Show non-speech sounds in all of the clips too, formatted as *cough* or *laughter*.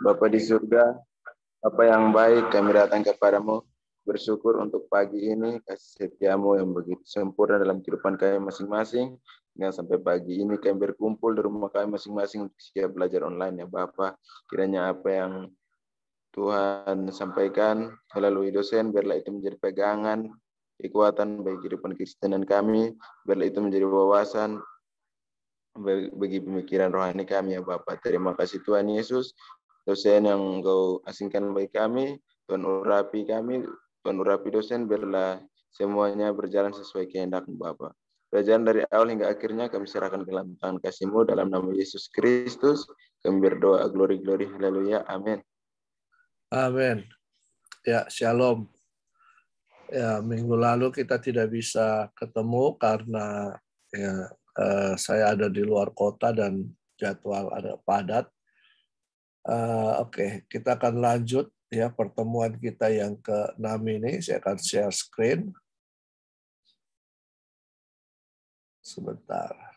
Bapa di surga, apa yang baik kami datang kepadamu, bersyukur untuk pagi ini, kasih setiamu yang begitu sempurna dalam kehidupan kami masing-masing. Dengan sampai pagi ini kami berkumpul di rumah kami masing-masing untuk siap belajar online ya Bapak. Kiranya apa yang Tuhan sampaikan melalui dosen, biarlah itu menjadi pegangan, kekuatan bagi kehidupan Kristen dan kami, biarlah itu menjadi wawasan bagi pemikiran rohani kami ya Bapak. Terima kasih Tuhan Yesus dosen yang kau asingkan bagi kami, Tuhan urapi kami, Tuhan urapi dosen, biarlah semuanya berjalan sesuai kehendak Bapa. pelajaran dari awal hingga akhirnya kami serahkan ke dalam tangan kasihmu dalam nama Yesus Kristus. Kami berdoa, glory, glory, haleluya, amin. Amin. Ya, shalom. Ya, minggu lalu kita tidak bisa ketemu karena ya, eh, saya ada di luar kota dan jadwal ada padat. Eh, oke, okay. kita akan lanjut ya pertemuan kita yang ke-6 ini. Saya akan share screen. Sebentar.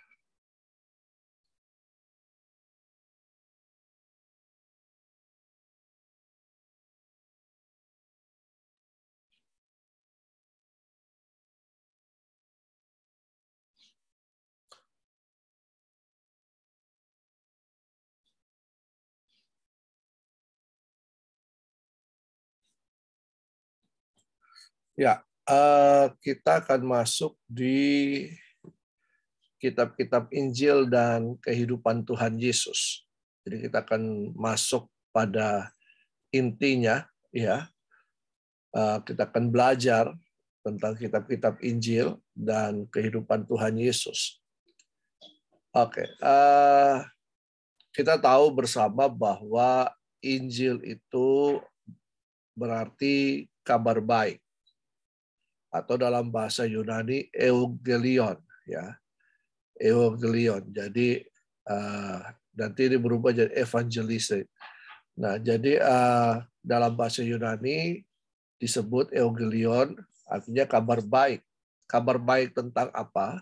Ya, eh, kita akan masuk di kitab-kitab Injil dan kehidupan Tuhan Yesus. Jadi kita akan masuk pada intinya, ya. Eh, kita akan belajar tentang kitab-kitab Injil dan kehidupan Tuhan Yesus. Oke, eh, kita tahu bersama bahwa Injil itu berarti kabar baik atau dalam bahasa Yunani eugelion ya eugelion Jadi uh, nanti ini berubah jadi evangelis Nah, jadi uh, dalam bahasa Yunani disebut eugelion artinya kabar baik. Kabar baik tentang apa?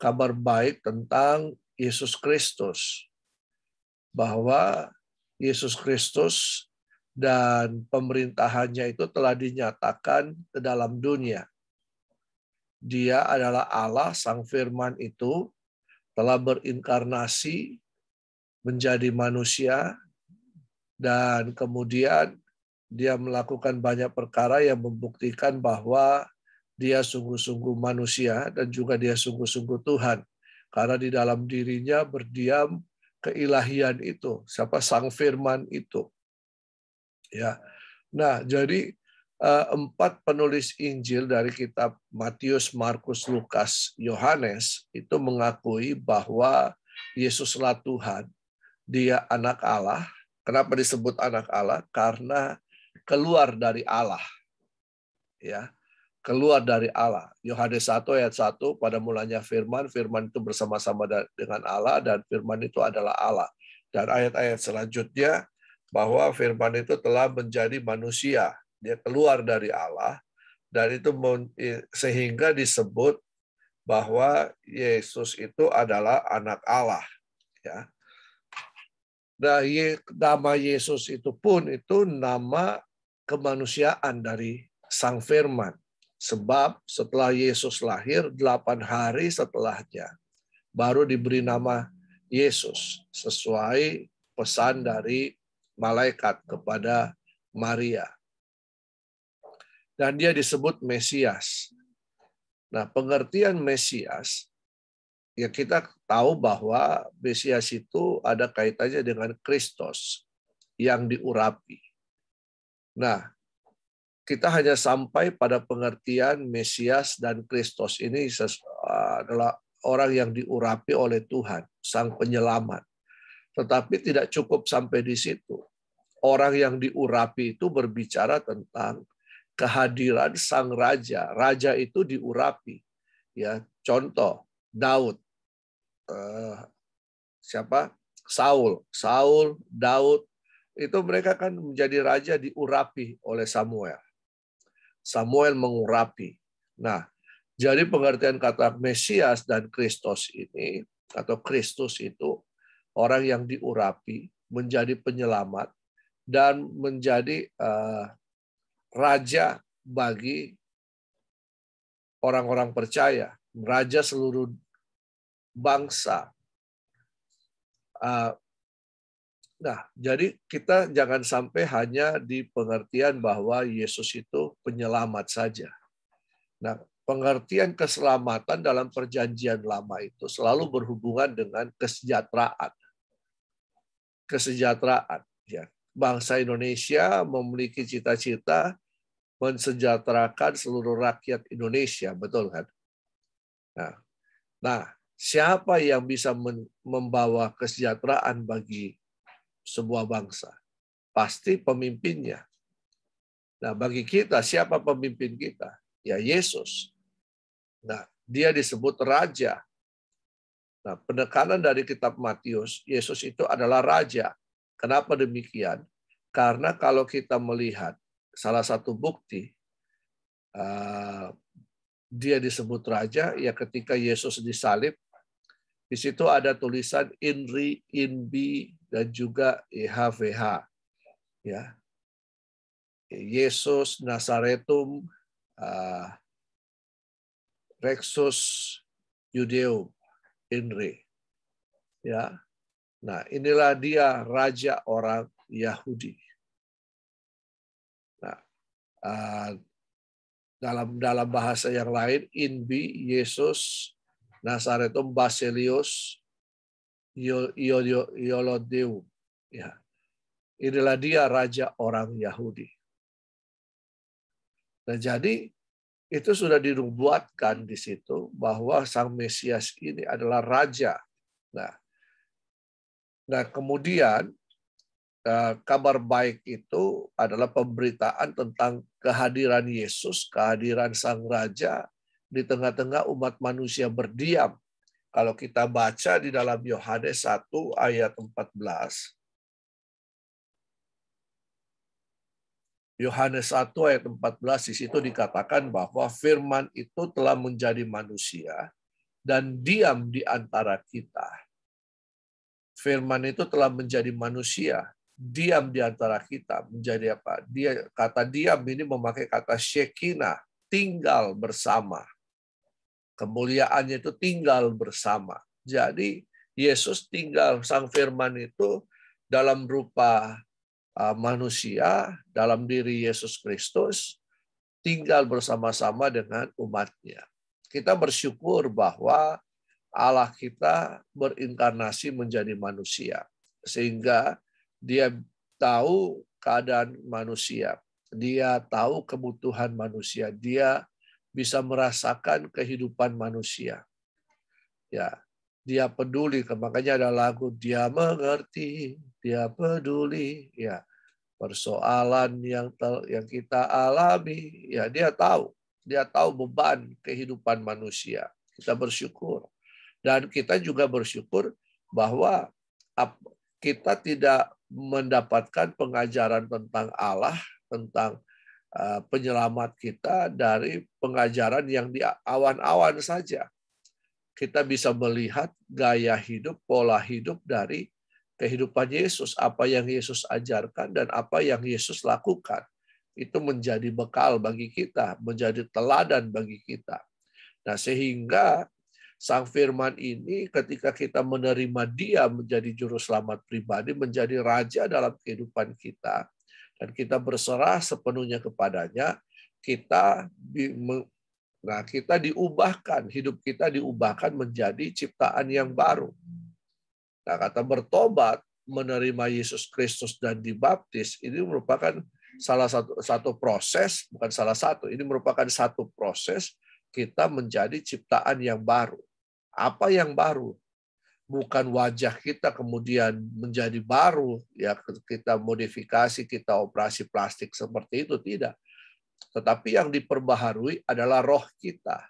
Kabar baik tentang Yesus Kristus. Bahwa Yesus Kristus dan pemerintahannya itu telah dinyatakan ke dalam dunia. Dia adalah Allah, Sang Firman itu telah berinkarnasi menjadi manusia dan kemudian dia melakukan banyak perkara yang membuktikan bahwa dia sungguh-sungguh manusia dan juga dia sungguh-sungguh Tuhan. Karena di dalam dirinya berdiam keilahian itu, siapa sang firman itu. Ya. Nah, jadi Eh, empat penulis Injil dari kitab Matius, Markus, Lukas, Yohanes itu mengakui bahwa Yesuslah Tuhan, Dia anak Allah. Kenapa disebut anak Allah? Karena keluar dari Allah. Ya, keluar dari Allah. Yohanes 1 ayat 1 pada mulanya firman, firman itu bersama-sama dengan Allah dan firman itu adalah Allah. Dan ayat-ayat selanjutnya bahwa firman itu telah menjadi manusia dia keluar dari Allah dan itu sehingga disebut bahwa Yesus itu adalah anak Allah ya. Nah, nama Yesus itu pun itu nama kemanusiaan dari Sang Firman. Sebab setelah Yesus lahir, delapan hari setelahnya, baru diberi nama Yesus sesuai pesan dari malaikat kepada Maria dan dia disebut Mesias. Nah, pengertian Mesias ya kita tahu bahwa Mesias itu ada kaitannya dengan Kristus yang diurapi. Nah, kita hanya sampai pada pengertian Mesias dan Kristus ini ah, adalah orang yang diurapi oleh Tuhan, Sang Penyelamat. Tetapi tidak cukup sampai di situ. Orang yang diurapi itu berbicara tentang kehadiran sang raja. Raja itu diurapi. Ya, contoh Daud. Uh, siapa? Saul, Saul, Daud itu mereka kan menjadi raja diurapi oleh Samuel. Samuel mengurapi. Nah, jadi pengertian kata Mesias dan Kristus ini atau Kristus itu orang yang diurapi menjadi penyelamat dan menjadi uh, raja bagi orang-orang percaya, raja seluruh bangsa. Ah, nah, jadi kita jangan sampai hanya di pengertian bahwa Yesus itu penyelamat saja. Nah, pengertian keselamatan dalam perjanjian lama itu selalu berhubungan dengan kesejahteraan. Kesejahteraan, ya. Bangsa Indonesia memiliki cita-cita mensejahterakan seluruh rakyat Indonesia, betul kan? Nah, nah siapa yang bisa membawa kesejahteraan bagi sebuah bangsa? Pasti pemimpinnya. Nah, bagi kita siapa pemimpin kita? Ya Yesus. Nah, dia disebut raja. Nah, penekanan dari kitab Matius, Yesus itu adalah raja. Kenapa demikian? Karena kalau kita melihat salah satu bukti uh, dia disebut raja ya ketika Yesus disalib di situ ada tulisan INRI, INBI dan juga IHVH e ya Yesus Nazaretum uh, eh, Rexus Judeum INRI ya nah inilah dia raja orang Yahudi Ah, dalam dalam bahasa yang lain Inbi Yesus Nazaretum Basilius Yolodeum ya inilah dia raja orang Yahudi nah jadi itu sudah dirubuatkan di situ bahwa sang Mesias ini adalah raja nah nah kemudian Eh, kabar baik itu adalah pemberitaan tentang kehadiran Yesus, kehadiran Sang Raja di tengah-tengah umat manusia berdiam. Kalau kita baca di dalam Yohanes 1 ayat 14. Yohanes 1 ayat 14 di situ dikatakan bahwa firman itu telah menjadi manusia dan diam di antara kita. Firman itu telah menjadi manusia diam di antara kita menjadi apa? Dia kata diam ini memakai kata Shekinah, tinggal bersama. Kemuliaannya itu tinggal bersama. Jadi Yesus tinggal sang firman itu dalam rupa uh, manusia, dalam diri Yesus Kristus, tinggal bersama-sama dengan umatnya. Kita bersyukur bahwa Allah kita berinkarnasi menjadi manusia. Sehingga dia tahu keadaan manusia. Dia tahu kebutuhan manusia. Dia bisa merasakan kehidupan manusia. Ya, dia peduli. Makanya ada lagu dia mengerti, dia peduli. Ya, persoalan yang tel, yang kita alami, ya dia tahu. Dia tahu beban kehidupan manusia. Kita bersyukur. Dan kita juga bersyukur bahwa kita tidak mendapatkan pengajaran tentang Allah, tentang eh, penyelamat kita dari pengajaran yang di awan-awan saja. Kita bisa melihat gaya hidup, pola hidup dari kehidupan Yesus, apa yang Yesus ajarkan dan apa yang Yesus lakukan. Itu menjadi bekal bagi kita, menjadi teladan bagi kita. Nah, sehingga Sang Firman ini ketika kita menerima dia menjadi juru selamat pribadi, menjadi raja dalam kehidupan kita, dan kita berserah sepenuhnya kepadanya, kita nah kita diubahkan, hidup kita diubahkan menjadi ciptaan yang baru. Nah, kata bertobat, menerima Yesus Kristus dan dibaptis ini merupakan salah satu satu proses, bukan salah satu, ini merupakan satu proses kita menjadi ciptaan yang baru. Apa yang baru? Bukan wajah kita kemudian menjadi baru, ya kita modifikasi, kita operasi plastik seperti itu tidak. Tetapi yang diperbaharui adalah roh kita.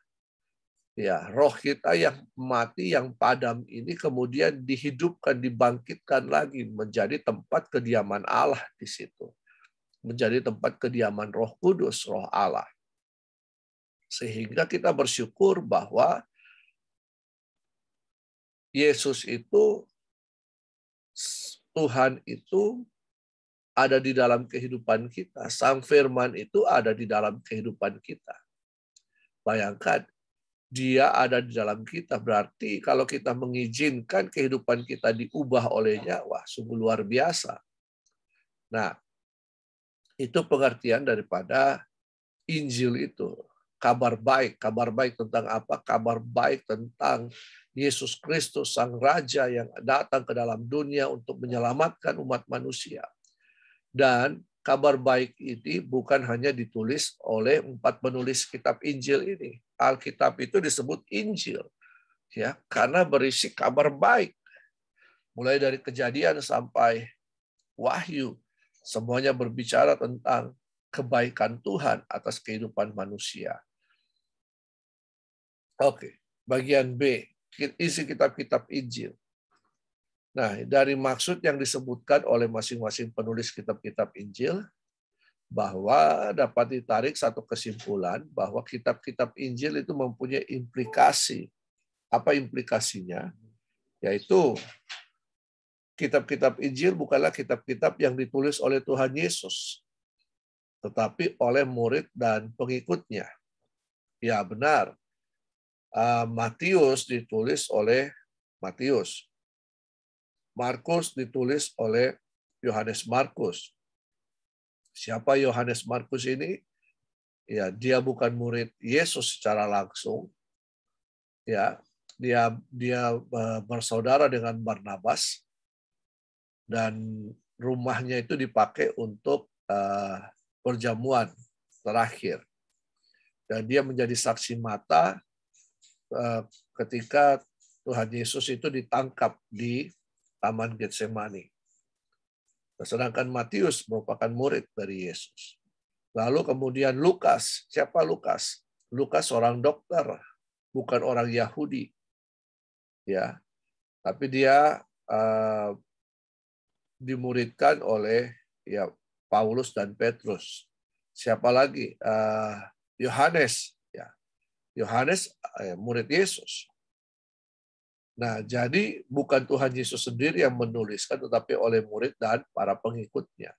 Ya, roh kita yang mati, yang padam ini kemudian dihidupkan, dibangkitkan lagi menjadi tempat kediaman Allah di situ. Menjadi tempat kediaman Roh Kudus, Roh Allah. Sehingga kita bersyukur bahwa Yesus itu Tuhan itu ada di dalam kehidupan kita. Sang firman itu ada di dalam kehidupan kita. Bayangkan, dia ada di dalam kita. Berarti kalau kita mengizinkan kehidupan kita diubah olehnya, wah sungguh luar biasa. Nah, itu pengertian daripada Injil itu kabar baik. Kabar baik tentang apa? Kabar baik tentang Yesus Kristus, Sang Raja yang datang ke dalam dunia untuk menyelamatkan umat manusia. Dan kabar baik ini bukan hanya ditulis oleh empat penulis kitab Injil ini. Alkitab itu disebut Injil. ya Karena berisi kabar baik. Mulai dari kejadian sampai wahyu, semuanya berbicara tentang kebaikan Tuhan atas kehidupan manusia. Oke, okay. bagian B, isi kitab-kitab Injil. Nah, dari maksud yang disebutkan oleh masing-masing penulis kitab-kitab Injil, bahwa dapat ditarik satu kesimpulan bahwa kitab-kitab Injil itu mempunyai implikasi. Apa implikasinya? Yaitu kitab-kitab Injil bukanlah kitab-kitab yang ditulis oleh Tuhan Yesus, tetapi oleh murid dan pengikutnya. Ya benar, Ah, Matius ditulis oleh Matius. Markus ditulis oleh Yohanes Markus. Siapa Yohanes Markus ini? Ya, dia bukan murid Yesus secara langsung. Ya, dia dia eh, bersaudara dengan Barnabas dan rumahnya itu dipakai untuk eh, perjamuan terakhir. Dan dia menjadi saksi mata Eh, ketika Tuhan Yesus itu ditangkap di Taman Getsemani. Sedangkan Matius merupakan murid dari Yesus. Lalu kemudian Lukas. Siapa Lukas? Lukas seorang dokter, bukan orang Yahudi. Ya. Tapi dia uh, dimuridkan oleh ya Paulus dan Petrus. Siapa lagi? Eh, Yohanes. Uh, Yohanes eh, murid Yesus. Nah, jadi bukan Tuhan Yesus sendiri yang menuliskan, tetapi oleh murid dan para pengikutnya.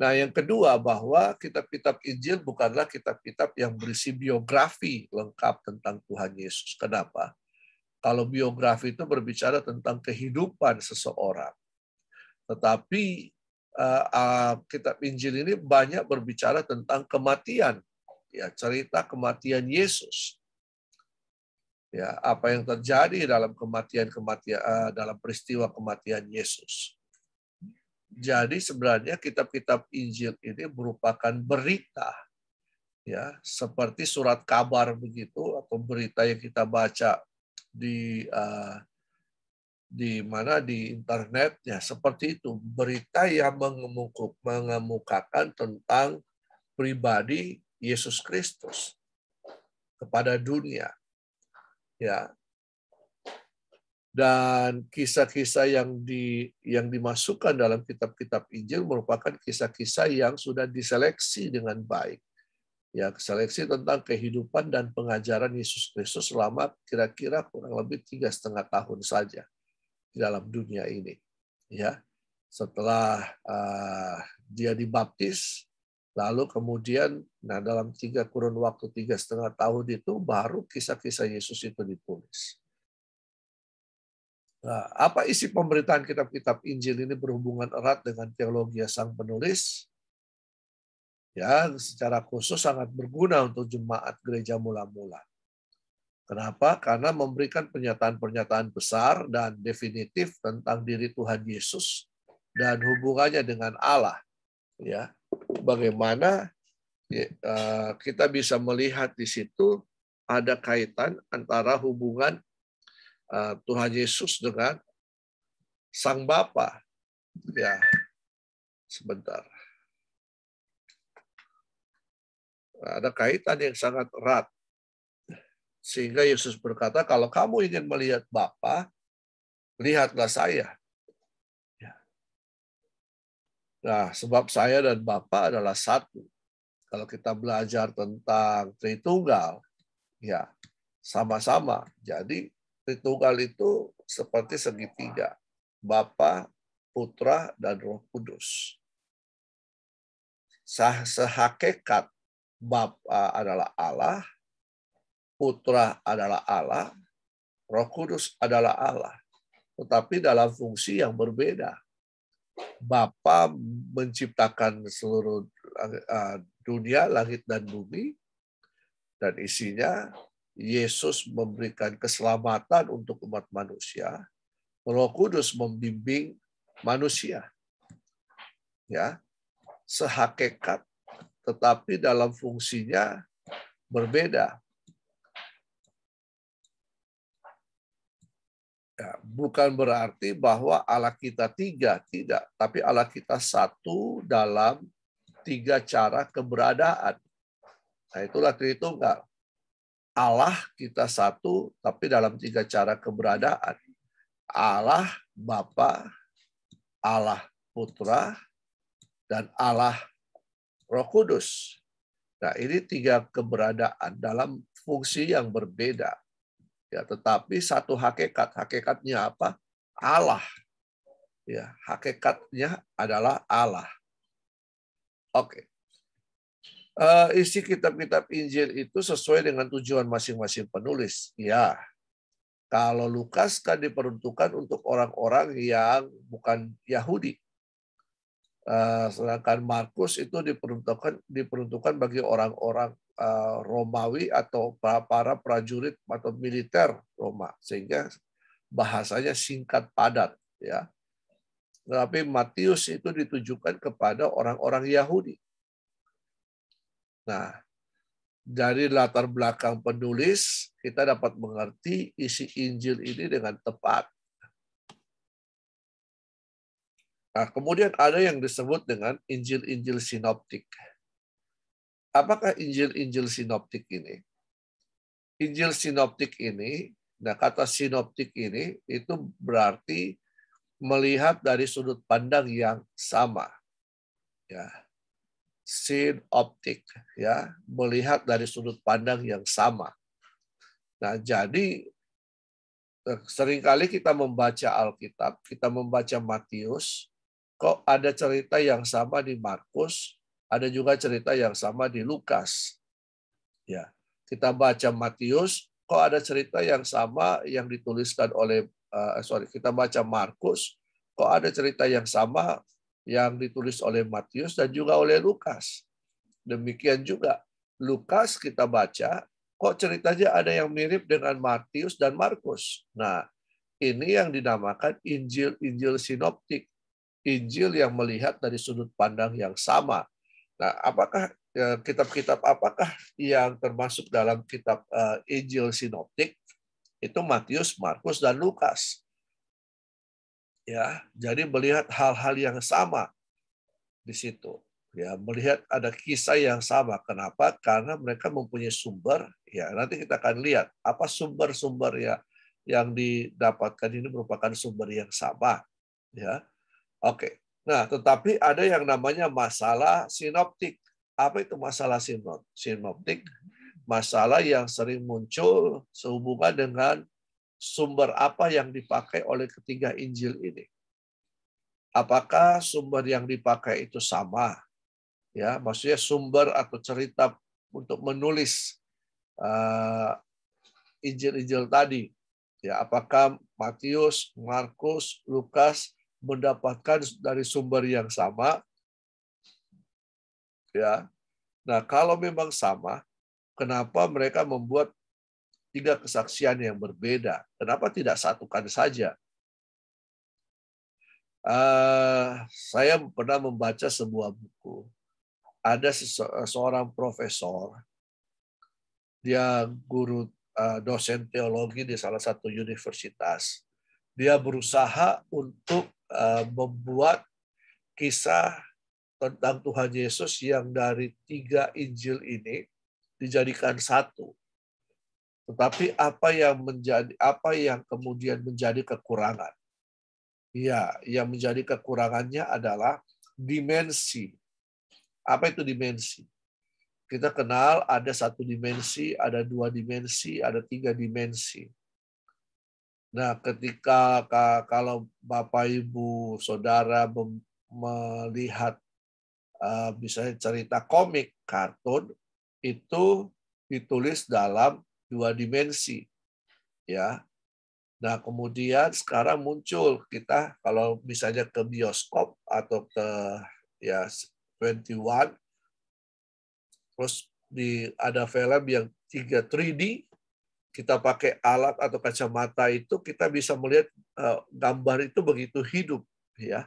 Nah, yang kedua bahwa kitab-kitab Injil bukanlah kitab-kitab yang berisi biografi lengkap tentang Tuhan Yesus. Kenapa? Kalau biografi itu berbicara tentang kehidupan seseorang. Tetapi uh, uh, kitab Injil ini banyak berbicara tentang kematian ya cerita kematian Yesus. Ya, apa yang terjadi dalam kematian kematian eh, dalam peristiwa kematian Yesus. Jadi sebenarnya kitab-kitab Injil ini merupakan berita ya, seperti surat kabar begitu atau berita yang kita baca di uh, di mana di internet ya seperti itu berita yang mengemukakan tentang pribadi Yesus Kristus kepada dunia. Ya. Dan kisah-kisah yang di yang dimasukkan dalam kitab-kitab Injil merupakan kisah-kisah yang sudah diseleksi dengan baik. Ya, seleksi tentang kehidupan dan pengajaran Yesus Kristus selama kira-kira kurang lebih tiga setengah tahun saja di dalam dunia ini. Ya, setelah uh, dia dibaptis, Lalu kemudian, nah dalam tiga kurun waktu tiga setengah tahun itu baru kisah-kisah Yesus itu ditulis. Nah, apa isi pemberitaan kitab-kitab Injil ini berhubungan erat dengan teologi sang penulis? Ya, secara khusus sangat berguna untuk jemaat gereja mula-mula. Kenapa? Karena memberikan pernyataan-pernyataan besar dan definitif tentang diri Tuhan Yesus dan hubungannya dengan Allah. Ya, bagaimana ya, eh, kita bisa melihat di situ ada kaitan antara hubungan eh, Tuhan Yesus dengan Sang Bapa. Ya, sebentar. Ada kaitan yang sangat erat. Sehingga Yesus berkata, kalau kamu ingin melihat Bapa, lihatlah saya. Nah, sebab saya dan bapa adalah satu. Kalau kita belajar tentang Tritunggal, ya sama-sama. Jadi Tritunggal itu seperti segitiga. Bapa, Putra, dan Roh Kudus. Sah sehakikat Bapa adalah Allah, Putra adalah Allah, Roh Kudus adalah Allah, tetapi dalam fungsi yang berbeda. Bapa menciptakan seluruh eh, dunia, langit dan bumi, dan isinya Yesus memberikan keselamatan untuk umat manusia, Roh Kudus membimbing manusia. Ya, sehakikat tetapi dalam fungsinya berbeda. Ya, bukan berarti bahwa Allah kita tiga, tidak. Tapi Allah kita satu dalam tiga cara keberadaan. Nah itulah Tritunggal. Allah kita satu, tapi dalam tiga cara keberadaan. Allah Bapa, Allah Putra, dan Allah Roh Kudus. Nah, ini tiga keberadaan dalam fungsi yang berbeda. Ya, tetapi satu hakikat, hakikatnya apa? Allah. Ya, hakikatnya adalah Allah. Oke. Okay. Eh, isi kitab-kitab Injil itu sesuai dengan tujuan masing-masing penulis. Ya, kalau Lukas kan diperuntukkan untuk orang-orang yang bukan Yahudi. Eh, sedangkan Markus itu diperuntukkan diperuntukkan bagi orang-orang eh, Romawi atau para, para prajurit atau militer Roma sehingga bahasanya singkat padat ya. Tetapi Matius itu ditujukan kepada orang-orang Yahudi. Nah, dari latar belakang penulis kita dapat mengerti isi Injil ini dengan tepat Nah, kemudian ada yang disebut dengan Injil-Injil sinoptik. Apakah Injil-Injil sinoptik ini? Injil sinoptik ini, nah kata sinoptik ini itu berarti melihat dari sudut pandang yang sama. Ya. Sinoptik ya, melihat dari sudut pandang yang sama. Nah, jadi eh, seringkali kita membaca Alkitab, kita membaca Matius, kok ada cerita yang sama di Markus, ada juga cerita yang sama di Lukas. Ya, kita baca Matius, kok ada cerita yang sama yang dituliskan oleh uh, sorry, kita baca Markus, kok ada cerita yang sama yang ditulis oleh Matius dan juga oleh Lukas. Demikian juga Lukas kita baca, kok ceritanya ada yang mirip dengan Matius dan Markus. Nah, ini yang dinamakan Injil-Injil sinoptik Injil yang melihat dari sudut pandang yang sama. Nah, apakah eh, kitab-kitab apakah yang termasuk dalam kitab eh, Injil sinoptik itu Matius, Markus dan Lukas. Ya, jadi melihat hal-hal yang sama di situ. Ya, melihat ada kisah yang sama. Kenapa? Karena mereka mempunyai sumber. Ya, nanti kita akan lihat apa sumber-sumber ya yang didapatkan ini merupakan sumber yang sama. Ya, Oke. Nah, tetapi ada yang namanya masalah sinoptik. Apa itu masalah sinoptik? Masalah yang sering muncul sehubungan dengan sumber apa yang dipakai oleh ketiga Injil ini. Apakah sumber yang dipakai itu sama? Ya, maksudnya sumber atau cerita untuk menulis injil eh, Injil-Injil tadi. Ya, apakah Matius, Markus, Lukas mendapatkan dari sumber yang sama ya nah kalau memang sama kenapa mereka membuat tiga kesaksian yang berbeda kenapa tidak satukan saja uh, saya pernah membaca sebuah buku ada eh, seorang profesor dia guru uh, dosen teologi di salah satu universitas dia berusaha untuk Eh, membuat kisah tentang Tuhan Yesus yang dari tiga Injil ini dijadikan satu. Tetapi apa yang menjadi apa yang kemudian menjadi kekurangan? Ya, yang menjadi kekurangannya adalah dimensi. Apa itu dimensi? Kita kenal ada satu dimensi, ada dua dimensi, ada tiga dimensi. Nah, ketika kalau Bapak Ibu, saudara melihat eh, misalnya cerita komik, kartun itu ditulis dalam dua dimensi. Ya. Nah, kemudian sekarang muncul kita kalau misalnya ke bioskop atau ke ya 21 terus di ada film yang 3 3D kita pakai alat atau kacamata itu kita bisa melihat eh, gambar itu begitu hidup ya.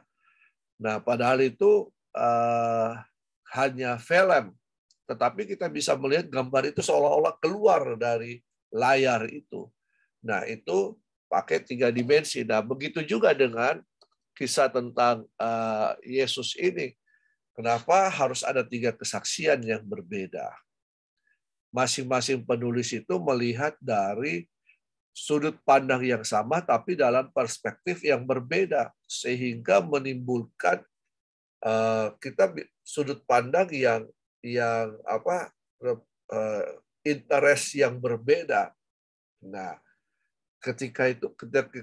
Nah, padahal itu uh, hanya film, tetapi kita bisa melihat gambar itu seolah-olah keluar dari layar itu. Nah, itu pakai tiga dimensi. Nah, begitu juga dengan kisah tentang uh, Yesus ini. Kenapa harus ada tiga kesaksian yang berbeda? masing-masing penulis itu melihat dari sudut pandang yang sama tapi dalam perspektif yang berbeda sehingga menimbulkan uh, kita sudut pandang yang yang apa uh, interest yang berbeda. Nah, ketika itu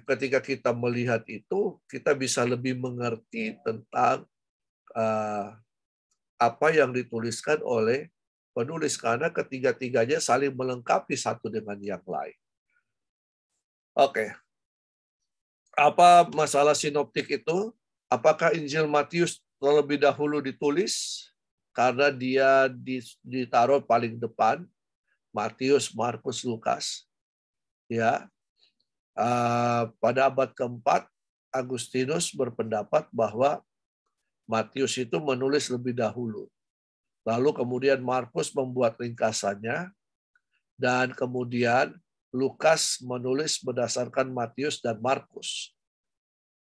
ketika kita melihat itu kita bisa lebih mengerti tentang uh, apa yang dituliskan oleh penulis karena ketiga-tiganya saling melengkapi satu dengan yang lain. Oke. Okay. Apa masalah sinoptik itu? Apakah Injil Matius terlebih dahulu ditulis karena dia ditaruh paling depan? Matius, Markus, Lukas. Ya. Ah, pada abad keempat Agustinus berpendapat bahwa Matius itu menulis lebih dahulu Lalu kemudian Markus membuat ringkasannya, dan kemudian Lukas menulis berdasarkan Matius dan Markus.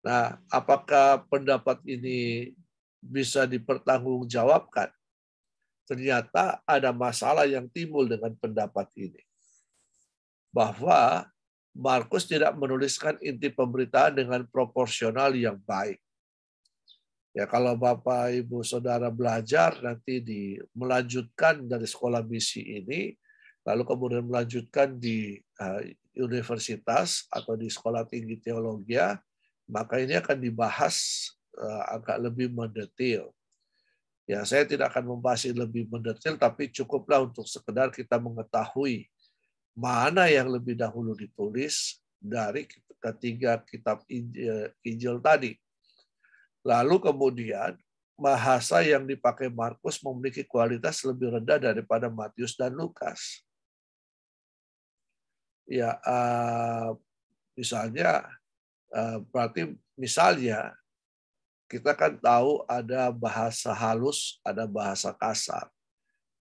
Nah, apakah pendapat ini bisa dipertanggungjawabkan? Ternyata ada masalah yang timbul dengan pendapat ini. Bahwa Markus tidak menuliskan inti pemberitaan dengan proporsional yang baik. Ya kalau Bapak Ibu Saudara belajar nanti di melanjutkan dari sekolah misi ini lalu kemudian melanjutkan di uh, universitas atau di sekolah tinggi teologi maka ini akan dibahas uh, agak lebih mendetail. Ya, saya tidak akan membahas lebih mendetail tapi cukuplah untuk sekedar kita mengetahui mana yang lebih dahulu ditulis dari ketiga kitab eh, Injil tadi Lalu kemudian bahasa yang dipakai Markus memiliki kualitas lebih rendah daripada Matius dan Lukas. Ya, eh, misalnya eh, berarti misalnya kita kan tahu ada bahasa halus, ada bahasa kasar.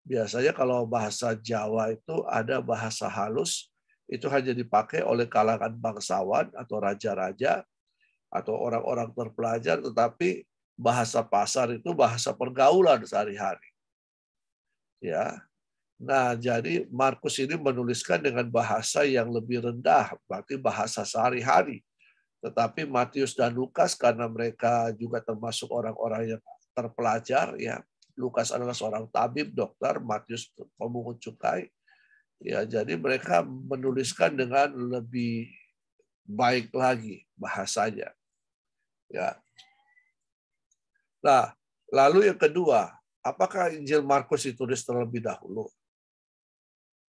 Biasanya kalau bahasa Jawa itu ada bahasa halus, itu hanya dipakai oleh kalangan bangsawan atau raja-raja atau orang-orang terpelajar, tetapi bahasa pasar itu bahasa pergaulan sehari-hari. Ya. Nah, jadi Markus ini menuliskan dengan bahasa yang lebih rendah, berarti bahasa sehari-hari. Tetapi Matius dan Lukas karena mereka juga termasuk orang-orang yang terpelajar ya. Lukas adalah seorang tabib, dokter, Matius pemungut cukai. Ya, jadi mereka menuliskan dengan lebih baik lagi bahasanya. Ya. Nah, lalu yang kedua, apakah Injil Markus ditulis terlebih dahulu?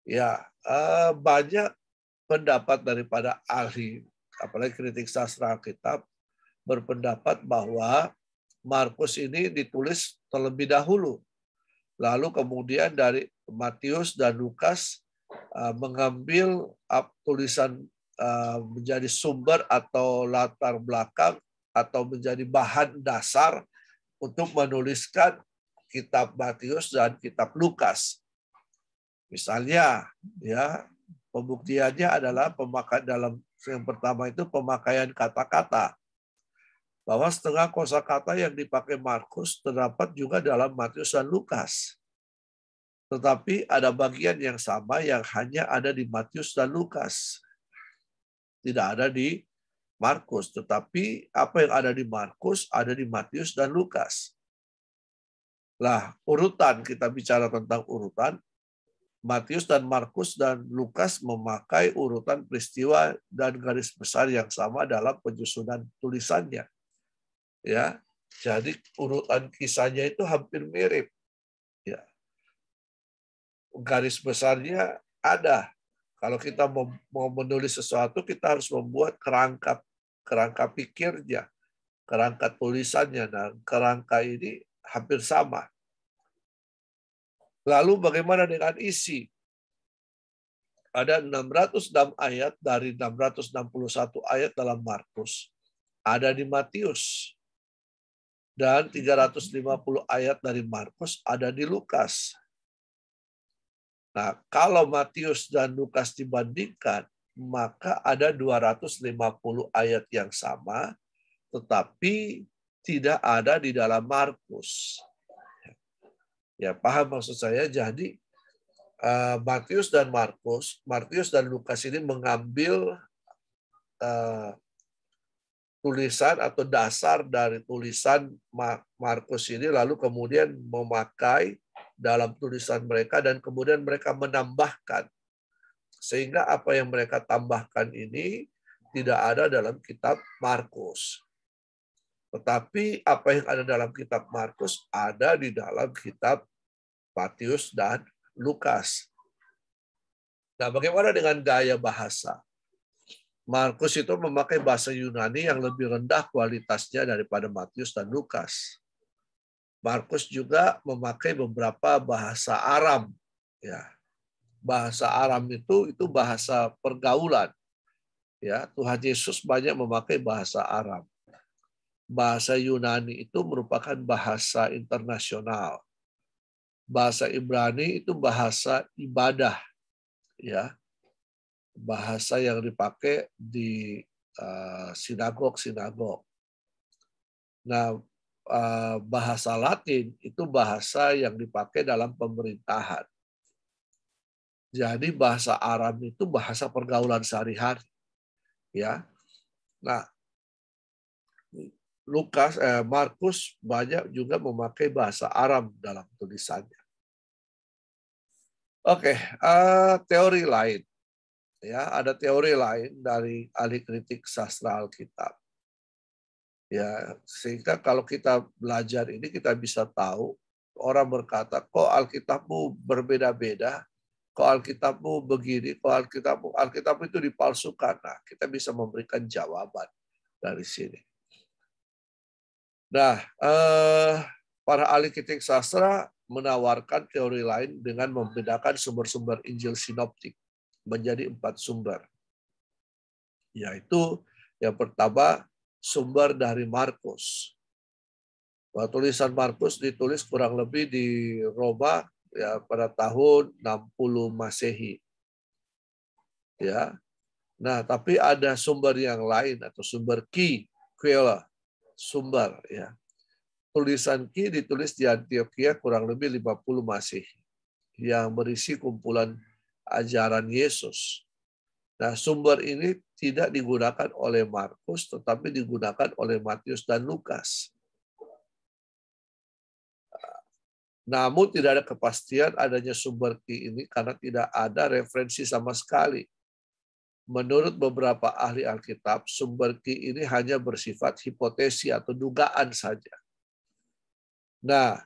Ya, eh, banyak pendapat daripada ahli, apalagi kritik sastra Alkitab, berpendapat bahwa Markus ini ditulis terlebih dahulu. Lalu kemudian dari Matius dan Lukas eh, mengambil tulisan eh, menjadi sumber atau latar belakang atau menjadi bahan dasar untuk menuliskan kitab Matius dan kitab Lukas. Misalnya, ya pembuktiannya adalah pemakaian dalam yang pertama itu pemakaian kata-kata bahwa setengah kosakata yang dipakai Markus terdapat juga dalam Matius dan Lukas. Tetapi ada bagian yang sama yang hanya ada di Matius dan Lukas. Tidak ada di Markus, tetapi apa yang ada di Markus ada di Matius dan Lukas. Lah, urutan kita bicara tentang urutan Matius dan Markus dan Lukas memakai urutan peristiwa dan garis besar yang sama dalam penyusunan tulisannya. Ya. Jadi urutan kisahnya itu hampir mirip. Ya. Garis besarnya ada. Kalau kita mau menulis sesuatu, kita harus membuat kerangka kerangka pikirnya, kerangka tulisannya, dan kerangka ini hampir sama. Lalu bagaimana dengan isi? Ada 606 ayat dari 661 ayat dalam Markus. Ada di Matius. Dan 350 ayat dari Markus ada di Lukas. Nah, kalau Matius dan Lukas dibandingkan, maka ada 250 ayat yang sama, tetapi tidak ada di dalam Markus. Ya, paham maksud saya? Jadi, eh, Matius dan Markus, Matius dan Lukas ini mengambil eh, tulisan atau dasar dari tulisan Markus ini, lalu kemudian memakai dalam tulisan mereka, dan kemudian mereka menambahkan sehingga apa yang mereka tambahkan ini tidak ada dalam kitab Markus. Tetapi apa yang ada dalam kitab Markus ada di dalam kitab Matius dan Lukas. Nah, bagaimana dengan gaya bahasa? Markus itu memakai bahasa Yunani yang lebih rendah kualitasnya daripada Matius dan Lukas. Markus juga memakai beberapa bahasa Aram, ya, bahasa Aram itu itu bahasa pergaulan. Ya, Tuhan Yesus banyak memakai bahasa Aram. Bahasa Yunani itu merupakan bahasa internasional. Bahasa Ibrani itu bahasa ibadah. Ya. Bahasa yang dipakai di eh, sinagog-sinagog. Nah, eh, bahasa Latin itu bahasa yang dipakai dalam pemerintahan. Jadi bahasa Arab itu bahasa pergaulan sehari-hari. Ya. Nah, Lukas eh, Markus banyak juga memakai bahasa Arab dalam tulisannya. Oke, uh, teori lain. Ya, ada teori lain dari ahli kritik sastra Alkitab. Ya, sehingga kalau kita belajar ini kita bisa tahu orang berkata, kok Alkitabmu berbeda-beda? kok Alkitabmu begini, kok Alkitabmu, Alkitab itu dipalsukan. Nah, kita bisa memberikan jawaban dari sini. Nah, eh, para ahli kritik sastra menawarkan teori lain dengan membedakan sumber-sumber Injil sinoptik menjadi empat sumber. Yaitu yang pertama sumber dari Markus. Tulisan Markus ditulis kurang lebih di Roma ya pada tahun 60 Masehi. Ya. Nah, tapi ada sumber yang lain atau sumber Ki, Kuela, sumber ya. Tulisan Ki ditulis di Antioquia kurang lebih 50 Masehi yang berisi kumpulan ajaran Yesus. Nah, sumber ini tidak digunakan oleh Markus tetapi digunakan oleh Matius dan Lukas. Namun tidak ada kepastian adanya sumber Ki ini karena tidak ada referensi sama sekali. Menurut beberapa ahli Alkitab, sumber Ki ini hanya bersifat hipotesi atau dugaan saja. Nah,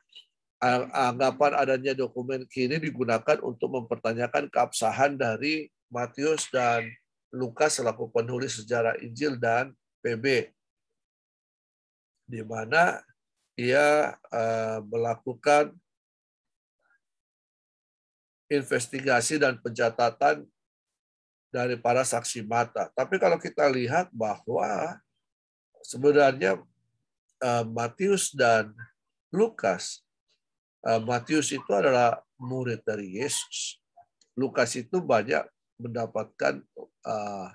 anggapan adanya dokumen Ki ini digunakan untuk mempertanyakan keabsahan dari Matius dan Lukas selaku penulis sejarah Injil dan PB di mana ia eh, melakukan investigasi dan pencatatan dari para saksi mata. Tapi kalau kita lihat bahwa sebenarnya eh, Matius dan Lukas, eh, Matius itu adalah murid dari Yesus. Lukas itu banyak mendapatkan eh,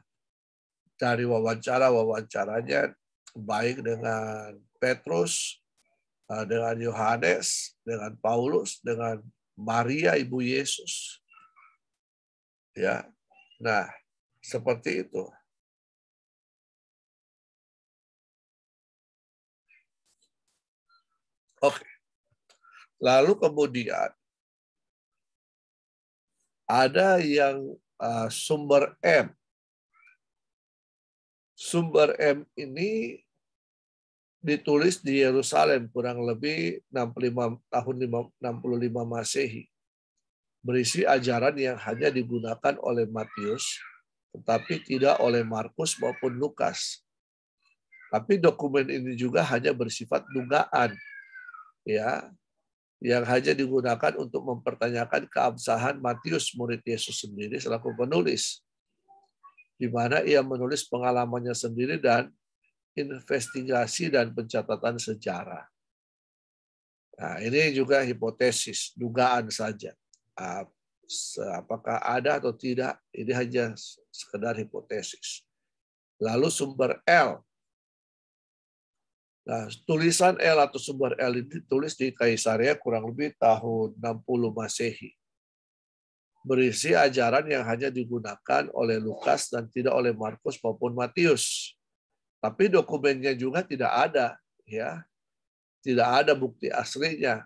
dari wawancara-wawancaranya baik dengan Petrus, dengan Yohanes, dengan Paulus, dengan Maria ibu Yesus. Ya. Nah, seperti itu. Oke. Lalu kemudian ada yang uh, sumber M. Sumber M ini ditulis di Yerusalem kurang lebih 65 tahun 65 Masehi. Berisi ajaran yang hanya digunakan oleh Matius tetapi tidak oleh Markus maupun Lukas. Tapi dokumen ini juga hanya bersifat dugaan. Ya, yang hanya digunakan untuk mempertanyakan keabsahan Matius murid Yesus sendiri selaku penulis. Di mana ia menulis pengalamannya sendiri dan investigasi dan pencatatan sejarah. Nah, ini juga hipotesis, dugaan saja. Ah, apakah ada atau tidak, ini hanya sekedar hipotesis. Lalu sumber L. Nah, tulisan L atau sumber L ini ditulis di Kaisaria kurang lebih tahun 60 Masehi. Berisi ajaran yang hanya digunakan oleh Lukas dan tidak oleh Markus maupun Matius tapi dokumennya juga tidak ada, ya. Tidak ada bukti aslinya.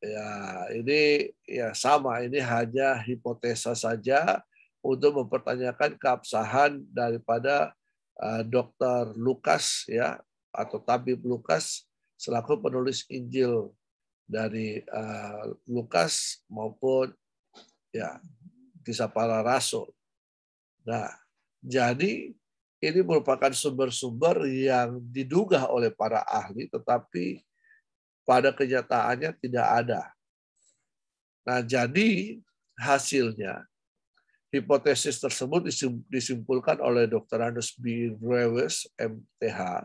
Ya, ini ya sama, ini hanya hipotesa saja untuk mempertanyakan keabsahan daripada uh, eh, Dr. Lukas ya atau tabib Lukas selaku penulis Injil dari uh, Lukas maupun ya kisah para rasul. Nah, jadi ini merupakan sumber-sumber yang diduga oleh para ahli, tetapi pada kenyataannya tidak ada. Nah, jadi hasilnya hipotesis tersebut disimpulkan oleh Dr. Anders B. Reves, MTH.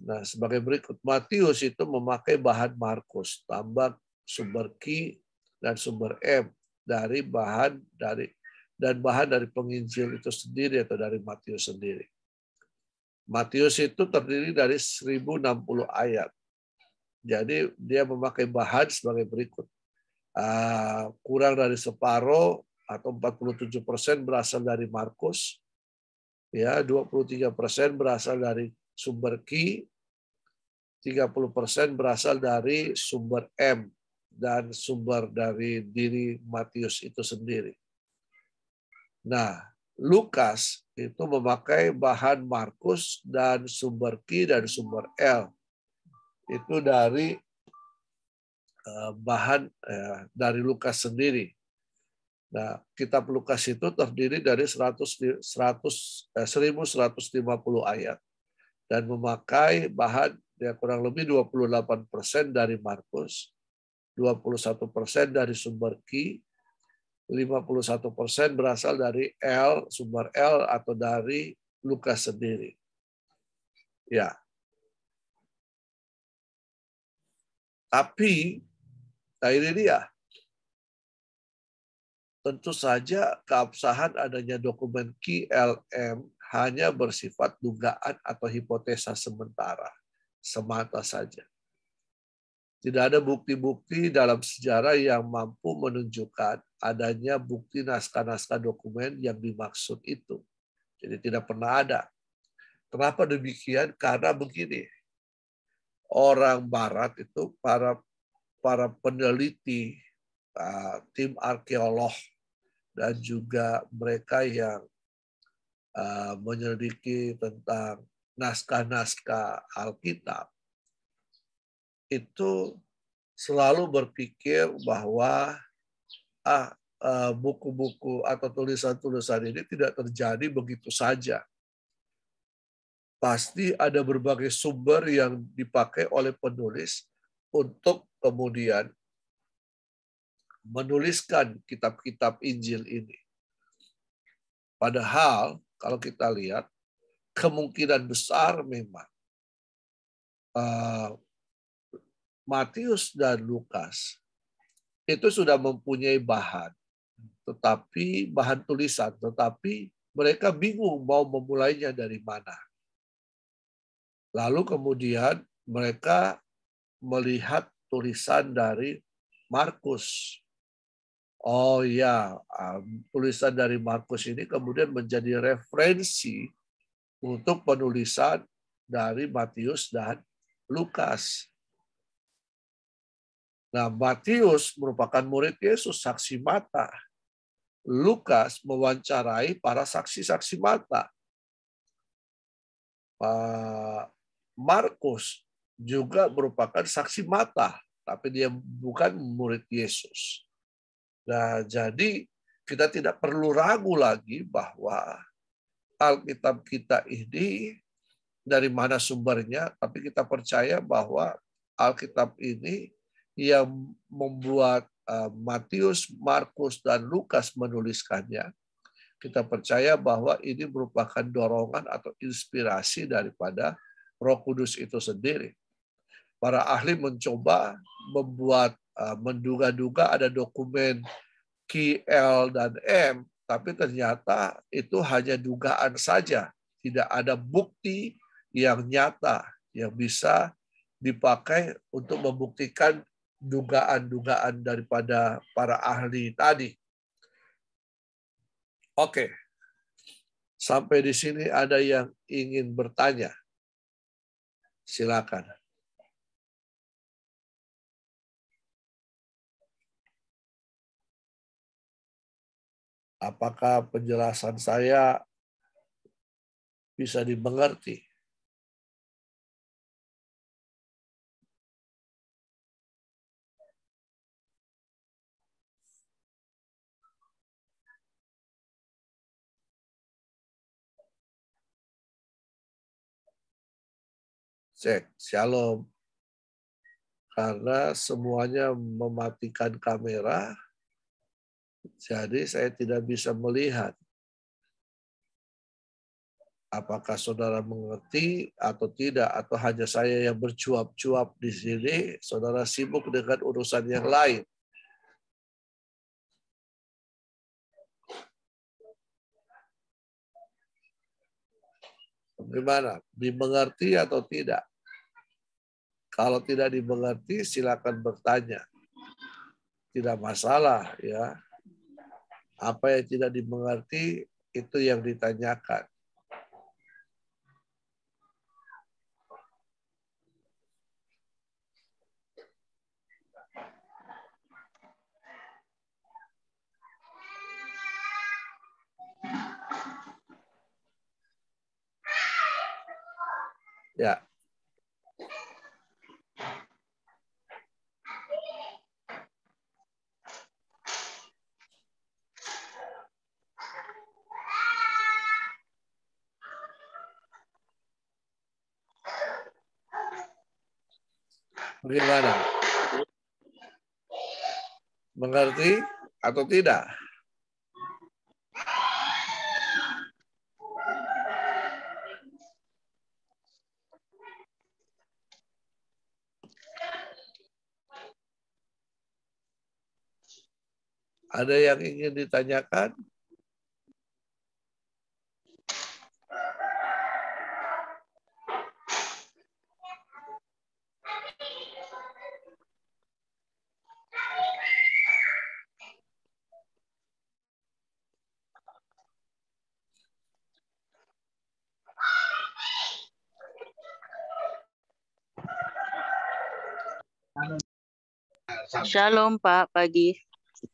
Nah, sebagai berikut, Matius itu memakai bahan Markus, tambah sumber Q dan sumber M dari bahan dari dan bahan dari penginjil itu sendiri atau dari Matius sendiri. Matius itu terdiri dari 1060 ayat. Jadi dia memakai bahan sebagai berikut. Ah, kurang dari separuh atau 47 persen berasal dari Markus, ya 23 persen berasal dari sumber Ki, 30 persen berasal dari sumber M dan sumber dari diri Matius itu sendiri. Nah, Lukas itu memakai bahan Markus dan sumber Q dan sumber L. Itu dari eh, bahan eh, dari Lukas sendiri. Nah, kitab Lukas itu terdiri dari 100, 100 eh, 1150 ayat dan memakai bahan ya kurang lebih 28% dari Markus, 21% dari sumber Ki, 51 persen berasal dari L, sumber L atau dari Lukas sendiri. Ya. Tapi, nah ini dia. Tentu saja keabsahan adanya dokumen KLM hanya bersifat dugaan atau hipotesa sementara, semata saja. Tidak ada bukti-bukti dalam sejarah yang mampu menunjukkan adanya bukti naskah-naskah dokumen yang dimaksud itu. Jadi tidak pernah ada. Kenapa demikian? Karena begini, orang Barat itu para para peneliti, ah, tim arkeolog dan juga mereka yang ah, menyelidiki tentang naskah-naskah Alkitab itu selalu berpikir bahwa ah eh, buku-buku atau tulisan-tulisan ini tidak terjadi begitu saja. Pasti ada berbagai sumber yang dipakai oleh penulis untuk kemudian menuliskan kitab-kitab Injil ini. Padahal kalau kita lihat kemungkinan besar memang eh, Matius dan Lukas itu sudah mempunyai bahan, tetapi bahan tulisan, tetapi mereka bingung mau memulainya dari mana. Lalu kemudian mereka melihat tulisan dari Markus. Oh ya, um, tulisan dari Markus ini kemudian menjadi referensi untuk penulisan dari Matius dan Lukas. Nah, Matius merupakan murid Yesus, saksi mata. Lukas mewawancarai para saksi-saksi mata. Pak Markus juga merupakan saksi mata, tapi dia bukan murid Yesus. Nah, jadi kita tidak perlu ragu lagi bahwa Alkitab kita ini dari mana sumbernya, tapi kita percaya bahwa Alkitab ini yang membuat eh, Matius, Markus, dan Lukas menuliskannya, kita percaya bahwa ini merupakan dorongan atau inspirasi daripada Roh Kudus itu sendiri. Para ahli mencoba membuat eh, menduga-duga ada dokumen KL dan M, tapi ternyata itu hanya dugaan saja, tidak ada bukti yang nyata yang bisa dipakai untuk membuktikan dugaan-dugaan daripada para ahli tadi. Oke. Sampai di sini ada yang ingin bertanya? Silakan. Apakah penjelasan saya bisa dimengerti? cek shalom karena semuanya mematikan kamera jadi saya tidak bisa melihat apakah saudara mengerti atau tidak atau hanya saya yang bercuap-cuap di sini saudara sibuk dengan urusan yang lain Gimana? Dimengerti atau tidak? Kalau tidak dimengerti, silakan bertanya. Tidak masalah ya. Apa yang tidak dimengerti itu yang ditanyakan. Ya. Bagaimana? Mengerti atau tidak? Ada yang ingin ditanyakan? Shalom Pak, pagi.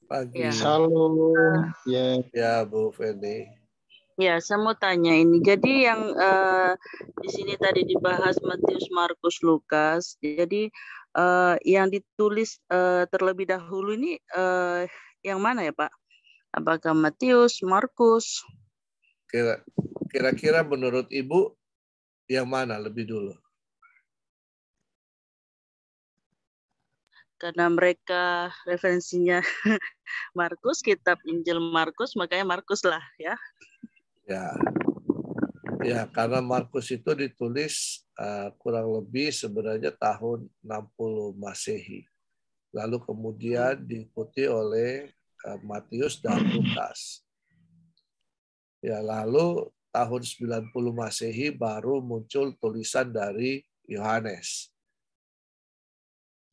Pagi. Ya. Halo. Ah. Ya. ya, Bu Feni. Ya, saya mau tanya ini. Jadi yang uh, di sini tadi dibahas Matius, Markus, Lukas. Jadi uh, yang ditulis uh, terlebih dahulu ini uh, yang mana ya, Pak? Apakah Matius, Markus? Kira, kira-kira menurut Ibu yang mana lebih dulu? karena mereka referensinya *laughs* Markus, kitab Injil Markus, makanya Markus lah ya. Ya, ya karena Markus itu ditulis uh, kurang lebih sebenarnya tahun 60 Masehi. Lalu kemudian diikuti oleh uh, Matius dan Lukas. Ya, lalu tahun 90 Masehi baru muncul tulisan dari Yohanes.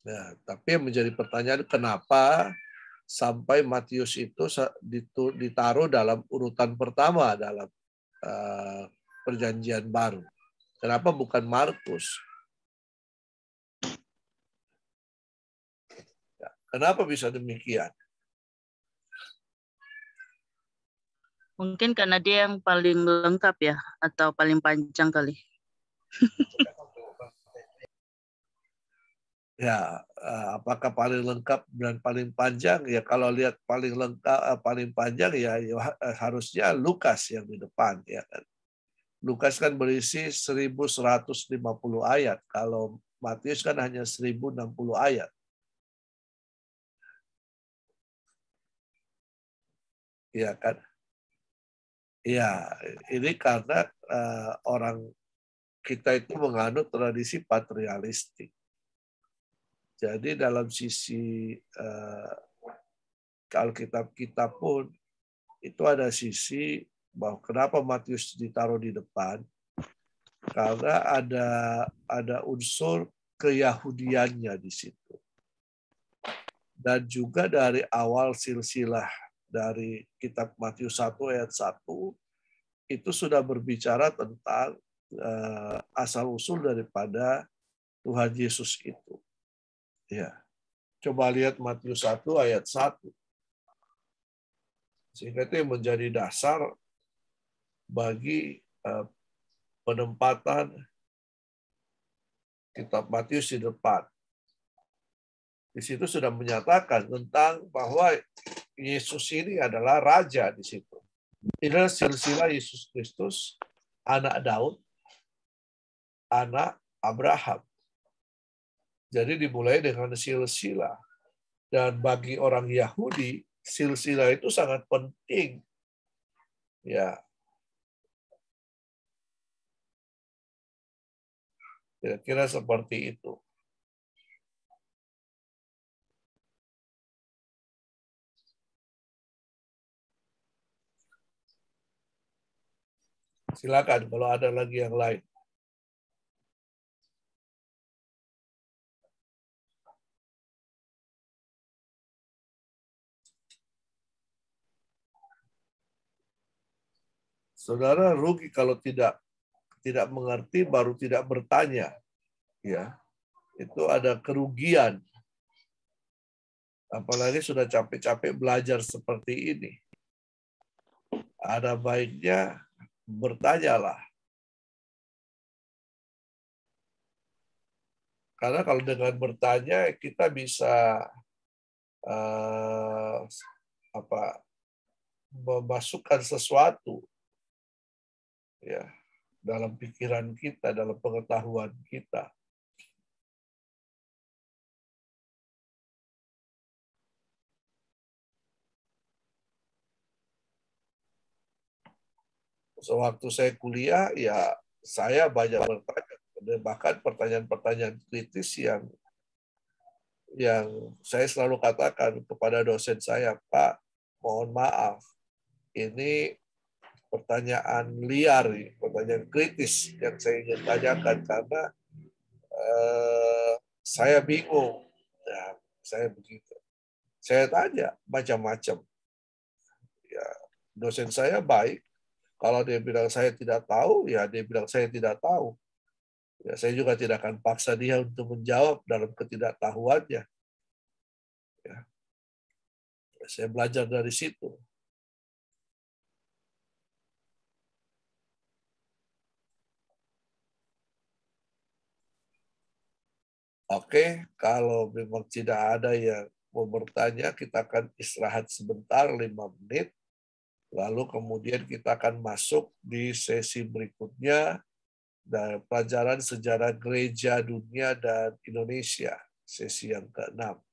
Nah, tapi yang menjadi pertanyaan kenapa sampai Matius itu ditaruh dalam urutan pertama dalam uh, perjanjian baru. Kenapa bukan Markus? Ya, kenapa bisa demikian? Mungkin karena dia yang paling lengkap ya, atau paling panjang kali. *laughs* Ya, eh, apakah paling lengkap dan paling panjang? Ya kalau lihat paling lengkap eh, paling panjang ya, ya eh, harusnya Lukas yang di depan ya kan. Lukas kan berisi 1150 ayat. Kalau Matius kan hanya 1060 ayat. ya kan? Ya, ini karena orang kita itu menganut tradisi patrialistik jadi dalam sisi eh, Alkitab kita pun itu ada sisi bahwa kenapa Matius ditaruh di depan karena ada ada unsur keyahudiannya di situ dan juga dari awal silsilah dari kitab Matius 1 ayat 1 itu sudah berbicara tentang eh, asal usul daripada Tuhan Yesus itu Ya. Coba lihat Matius 1 ayat 1. Sehingga itu yang menjadi dasar bagi eh, penempatan kitab Matius di depan. Di situ sudah menyatakan tentang bahwa Yesus ini adalah raja di situ. Inilah silsilah Yesus Kristus, anak Daud, anak Abraham. Jadi dimulai dengan silsilah. Dan bagi orang Yahudi, silsilah itu sangat penting. Ya. Kira-kira seperti itu. Silakan kalau ada lagi yang lain. Saudara rugi kalau tidak tidak mengerti baru tidak bertanya. Ya. Itu ada kerugian. Apalagi sudah capek-capek belajar seperti ini. Ada baiknya bertanyalah. Karena kalau dengan bertanya kita bisa uh, apa memasukkan sesuatu ya dalam pikiran kita, dalam pengetahuan kita. Sewaktu saya kuliah, ya saya banyak bertanya, bahkan pertanyaan-pertanyaan kritis yang yang saya selalu katakan kepada dosen saya, Pak, mohon maaf, ini pertanyaan liar, pertanyaan kritis yang saya ingin tanyakan karena uh, saya bingung. ya, saya begitu. Saya tanya macam-macam. Ya, dosen saya baik. Kalau dia bilang saya tidak tahu, ya dia bilang saya tidak tahu. Ya, saya juga tidak akan paksa dia untuk menjawab dalam ketidaktahuannya. Ya. Saya belajar dari situ. Oke, kalau memang tidak ada yang mau bertanya, kita akan istirahat sebentar, lima menit. Lalu kemudian kita akan masuk di sesi berikutnya dari pelajaran sejarah gereja dunia dan Indonesia, sesi yang keenam.